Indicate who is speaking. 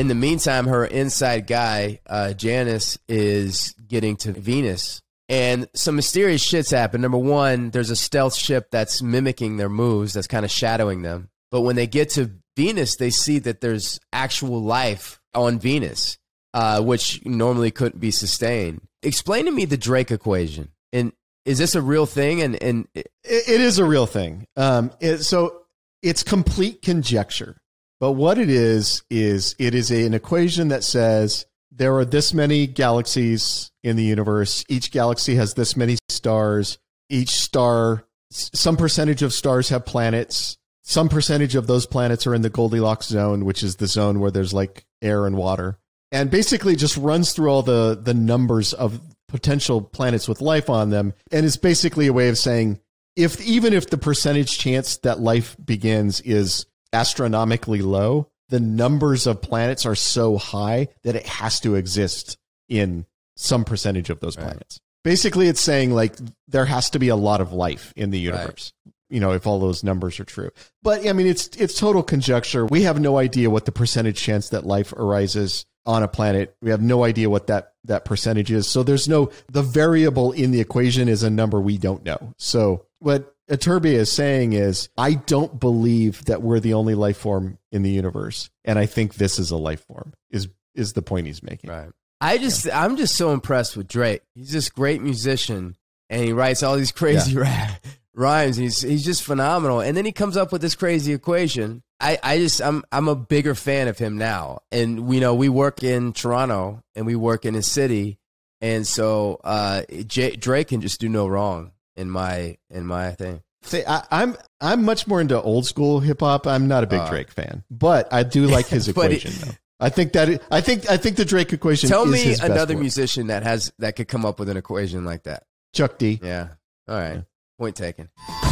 Speaker 1: In the meantime, her inside guy, uh, Janice, is getting to Venus. And some mysterious shit's happened. Number one, there's a stealth ship that's mimicking their moves, that's kind of shadowing them. But when they get to Venus, they see that there's actual life on Venus, uh, which normally couldn't be sustained. Explain to me the Drake equation. And is this a real thing? And, and it, it is a real
Speaker 2: thing. Um, it, so it's complete conjecture. But what it is, is it is an equation that says there are this many galaxies in the universe. Each galaxy has this many stars. Each star, some percentage of stars have planets. Some percentage of those planets are in the Goldilocks zone, which is the zone where there's like air and water. And basically just runs through all the, the numbers of potential planets with life on them. And it's basically a way of saying if even if the percentage chance that life begins is astronomically low, the numbers of planets are so high that it has to exist in some percentage of those planets. Basically, it's saying like there has to be a lot of life in the universe. Right. You know, if all those numbers are true, but I mean, it's it's total conjecture. We have no idea what the percentage chance that life arises on a planet. We have no idea what that that percentage is. So there's no the variable in the equation is a number we don't know. So, but Iturbia is saying is, I don't believe that we're the only life form in the universe, and I think this is a life form. Is is the point he's making? Right. I just, yeah. I'm
Speaker 1: just so impressed with Drake. He's this great musician, and he writes all these crazy yeah. rhymes. He's he's just phenomenal. And then he comes up with this crazy equation. I, I just I'm I'm a bigger fan of him now. And we you know we work in Toronto and we work in a city, and so uh, J- Drake can just do no wrong in my in my thing.
Speaker 2: See, I, am I'm, I'm much more into old school hip hop. I'm not a big uh, Drake fan, but I do like his equation. It, though. I think that it, I think I think the Drake equation. Tell me another
Speaker 1: musician that
Speaker 2: has that could
Speaker 1: come up with an equation like that. Chuck D. Yeah. All right. Yeah. Point taken.